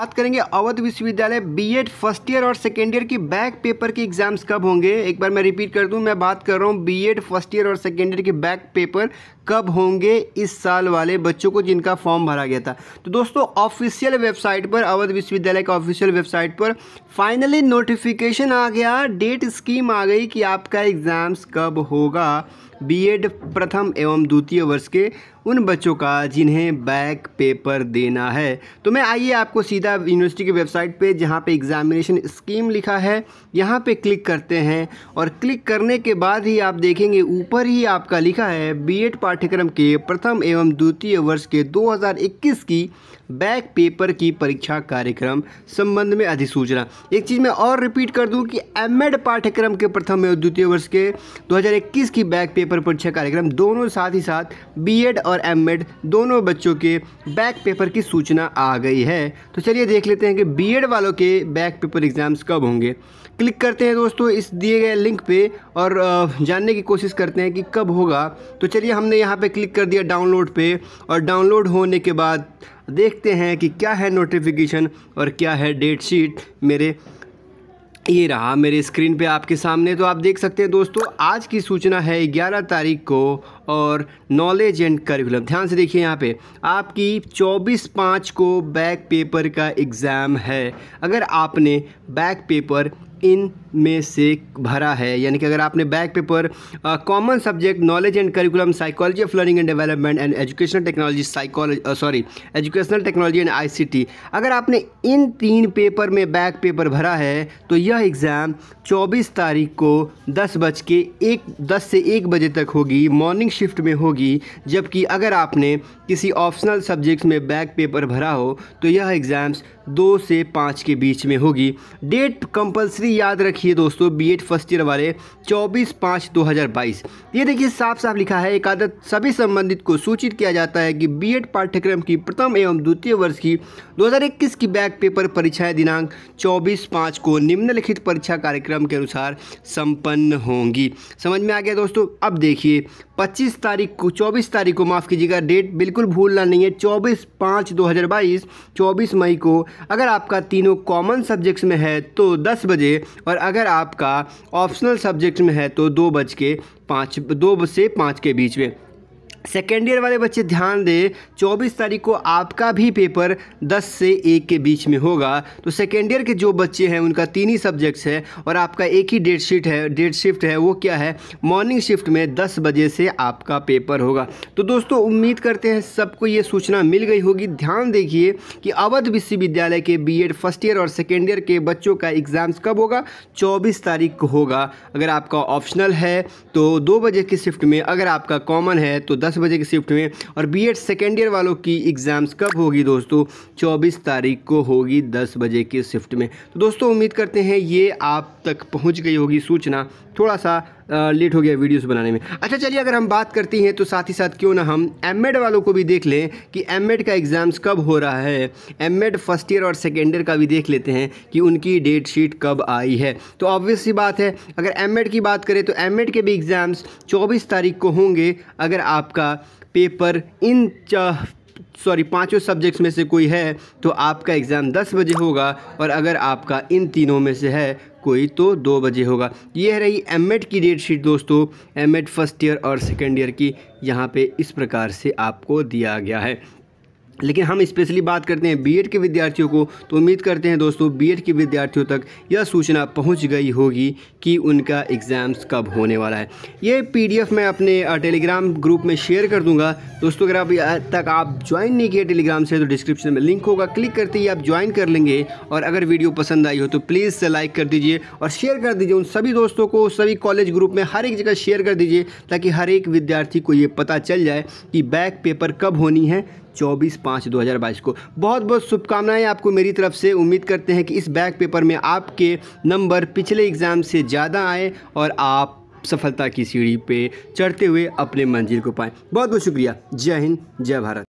बात करेंगे Awadh Vishwavidyalaya B Ed first year और सेकेंड ईयर की बैक पेपर के एग्जाम्स कब होंगे एक बार मैं रिपीट कर दूं मैं बात कर रहा हूं बीएड फर्स्ट ईयर और सेकेंड ईयर के बैक पेपर कब होंगे इस साल वाले बच्चों को जिनका फॉर्म भरा गया था तो दोस्तों ऑफिशियल वेबसाइट पर अवध विश्वविद्यालय का ऑफिशियल वेबसाइट पर फाइनली नोटिफिकेशन आ गया डेट स्कीम आ गई कि आपका एग्ज़ाम्स कब होगा बीएड प्रथम एवं द्वितीय वर्ष के उन बच्चों का जिन्हें बैक पेपर देना है तो मैं आइए आपको सीधा यूनिवर्सिटी की वेबसाइट पे जहाँ पे एग्ज़ामिनेशन स्कीम लिखा है यहाँ पे क्लिक करते हैं और क्लिक करने के बाद ही आप देखेंगे ऊपर ही आपका लिखा है बीएड पाठ्यक्रम के प्रथम एवं द्वितीय वर्ष के 2021 की बैक पेपर की परीक्षा कार्यक्रम संबंध में अधिसूचना एक चीज़ मैं और रिपीट कर दूं कि एम पाठ्यक्रम के प्रथम एवं द्वितीय वर्ष के 2021 की बैक पेपर परीक्षा कार्यक्रम दोनों साथ ही साथ बीएड और एम दोनों बच्चों के बैक पेपर की सूचना आ गई है तो चलिए देख लेते हैं कि बी वालों के बैक पेपर एग्ज़ाम्स कब होंगे क्लिक करते हैं दोस्तों इस दिए गए लिंक पे और जानने की कोशिश करते हैं कि कब होगा तो चलिए हमने यहाँ पे क्लिक कर दिया डाउनलोड पे और डाउनलोड होने के बाद देखते हैं कि क्या है नोटिफिकेशन और क्या है डेट शीट मेरे ये रहा मेरे स्क्रीन पे आपके सामने तो आप देख सकते हैं दोस्तों आज की सूचना है 11 तारीख को और नॉलेज एंड करिकुलम ध्यान से देखिए यहाँ पे आपकी 24 पाँच को बैक पेपर का एग्ज़ाम है अगर आपने बैक पेपर इन में से भरा है यानी कि अगर आपने back paper common subject knowledge and curriculum psychology of learning and development and educational technology psychology sorry educational technology and ICT अगर आपने इन तीन पेपर में बैक पेपर भरा है तो यह एग्ज़ाम 24 तारीख को दस बज के एक दस से एक बजे तक होगी मॉर्निंग शिफ्ट में होगी जबकि अगर आपने किसी ऑप्शनल सब्जेक्ट्स में बैक पेपर भरा हो तो यह एग्ज़ाम्स दो से पाँच के बीच में होगी डेट कंपलसरी याद रखिए दोस्तों बीएड फर्स्ट ईयर वाले 24 पाँच 2022 ये देखिए साफ साफ लिखा है एक आदत सभी संबंधित को सूचित किया जाता है कि बीएड पाठ्यक्रम की प्रथम एवं द्वितीय वर्ष की 2021 की बैक पेपर परीक्षाएं दिनांक 24 पाँच को निम्नलिखित परीक्षा कार्यक्रम के अनुसार संपन्न होंगी समझ में आ गया दोस्तों अब देखिए पच्चीस तारीख को चौबीस तारीख को माफ़ कीजिएगा डेट बिल्कुल भूलना नहीं है चौबीस पाँच बाईस चौबीस मई को अगर आपका तीनों कॉमन सब्जेक्ट्स में है तो दस बजे और अगर आपका ऑप्शनल सब्जेक्ट में है तो दो बज के पाँच दो से पाँच के बीच में सेकेंड ईयर वाले बच्चे ध्यान दें 24 तारीख को आपका भी पेपर 10 से 1 के बीच में होगा तो सेकेंड ईयर के जो बच्चे हैं उनका तीन ही सब्जेक्ट्स है और आपका एक ही डेट शीट है डेट शिफ्ट है वो क्या है मॉर्निंग शिफ्ट में 10 बजे से आपका पेपर होगा तो दोस्तों उम्मीद करते हैं सबको ये सूचना मिल गई होगी ध्यान देखिए कि अवध विश्वविद्यालय के बी फर्स्ट ईयर और सेकेंड ईयर के बच्चों का एग्ज़ाम्स कब होगा चौबीस तारीख को होगा अगर आपका ऑप्शनल है तो दो बजे की शिफ्ट में अगर आपका कॉमन है तो दस दस बजे की शिफ्ट में और बी एड सेकेंड ईयर वालों की एग्ज़ाम्स कब होगी दोस्तों चौबीस तारीख को होगी दस बजे की शिफ्ट में तो दोस्तों उम्मीद करते हैं ये आप तक पहुँच गई होगी सूचना थोड़ा सा लेट हो गया वीडियोस बनाने में अच्छा चलिए अगर हम बात करती हैं तो साथ ही साथ क्यों ना हम एम वालों को भी देख लें कि एम का एग्ज़ाम्स कब हो रहा है एम फर्स्ट ईयर और सेकेंड ईयर का भी देख लेते हैं कि उनकी डेट शीट कब आई है तो ऑब्वियस सी बात है अगर एम की बात करें तो एम के भी एग्ज़ाम्स चौबीस तारीख को होंगे अगर आपका पेपर इन सॉरी पांचों सब्जेक्ट्स में से कोई है तो आपका एग्ज़ाम दस बजे होगा और अगर आपका इन तीनों में से है कोई तो दो बजे होगा यह रही एम एड की डेट शीट दोस्तों एम एड फर्स्ट ईयर और सेकेंड ईयर की यहाँ पे इस प्रकार से आपको दिया गया है लेकिन हम स्पेशली बात करते हैं बीएड के विद्यार्थियों को तो उम्मीद करते हैं दोस्तों बीएड के विद्यार्थियों तक यह सूचना पहुंच गई होगी कि उनका एग्ज़ाम्स कब होने वाला है ये पीडीएफ मैं अपने टेलीग्राम ग्रुप में शेयर कर दूंगा दोस्तों अगर आप तक आप ज्वाइन नहीं किए टेलीग्राम से तो डिस्क्रिप्शन में लिंक होगा क्लिक करते ही आप ज्वाइन कर लेंगे और अगर वीडियो पसंद आई हो तो प्लीज़ से लाइक कर दीजिए और शेयर कर दीजिए उन सभी दोस्तों को सभी कॉलेज ग्रुप में हर एक जगह शेयर कर दीजिए ताकि हर एक विद्यार्थी को ये पता चल जाए कि बैक पेपर कब होनी है चौबीस पाँच दो हज़ार बाईस को बहुत बहुत शुभकामनाएं आपको मेरी तरफ से उम्मीद करते हैं कि इस बैक पेपर में आपके नंबर पिछले एग्ज़ाम से ज़्यादा आए और आप सफलता की सीढ़ी पे चढ़ते हुए अपने मंजिल को पाएँ बहुत बहुत शुक्रिया जय हिंद जय भारत